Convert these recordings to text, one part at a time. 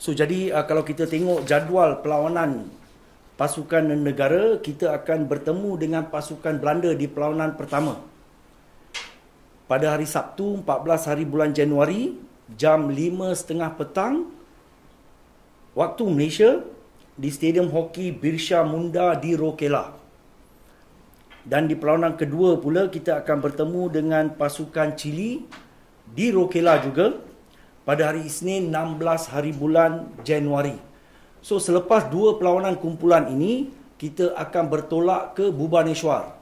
So jadi uh, kalau kita tengok jadual perlawanan pasukan negara kita akan bertemu dengan pasukan Belanda di perlawanan pertama. Pada hari Sabtu 14 hari bulan Januari jam 5.30 petang waktu Malaysia di Stadium Hoki Birsha Munda di Rokela. Dan di perlawanan kedua pula kita akan bertemu dengan pasukan Chili di Rokela juga pada hari Isnin 16 hari bulan Januari. So selepas dua perlawanan kumpulan ini, kita akan bertolak ke Bhubaneswar.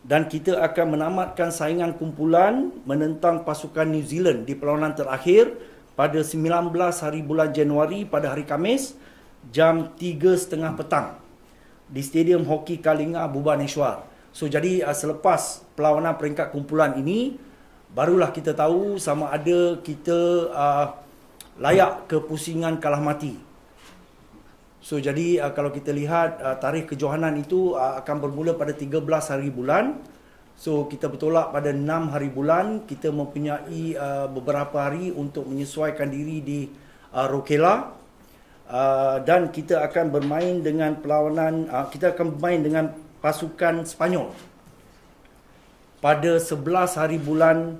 Dan kita akan menamatkan saingan kumpulan menentang pasukan New Zealand di perlawanan terakhir pada 19 hari bulan Januari pada hari Kamis jam 3.30 petang di Stadium Hoki Kalinga Bhubaneswar. So jadi uh, selepas perlawanan peringkat kumpulan ini, barulah kita tahu sama ada kita uh, layak ke pusingan kalah mati. So jadi uh, kalau kita lihat uh, tarikh kejohanan itu uh, akan bermula pada 13 hari bulan. So kita bertolak pada 6 hari bulan kita mempunyai uh, beberapa hari untuk menyesuaikan diri di uh, Rokela. Uh, dan kita akan bermain dengan perlawanan uh, kita akan bermain dengan pasukan Spanyol pada 11 hari bulan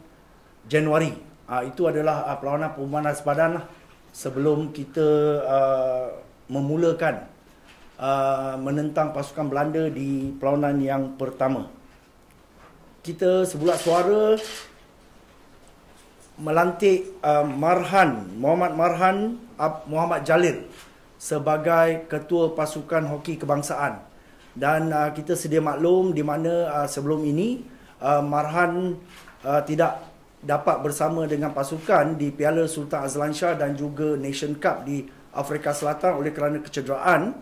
Januari. Uh, itu adalah uh, perlawanan pemanas padan lah sebelum kita uh, memulakan uh, menentang pasukan Belanda di perlawanan yang pertama. Kita sebulat suara melantik uh, Marhan Muhammad Marhan Ab Muhammad Jalil sebagai ketua pasukan hoki kebangsaan dan uh, kita sedia maklum di mana uh, sebelum ini uh, Marhan uh, tidak dapat bersama dengan pasukan di Piala Sultan Azlan Shah dan juga Nation Cup di Afrika Selatan oleh kerana kecederaan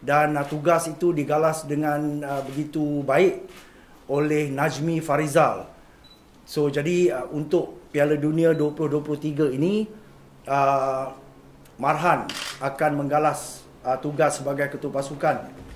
dan uh, tugas itu digalas dengan uh, begitu baik oleh Najmi Farizal. So jadi uh, untuk Piala Dunia 2023 ini uh, Marhan akan menggalas uh, tugas sebagai ketua pasukan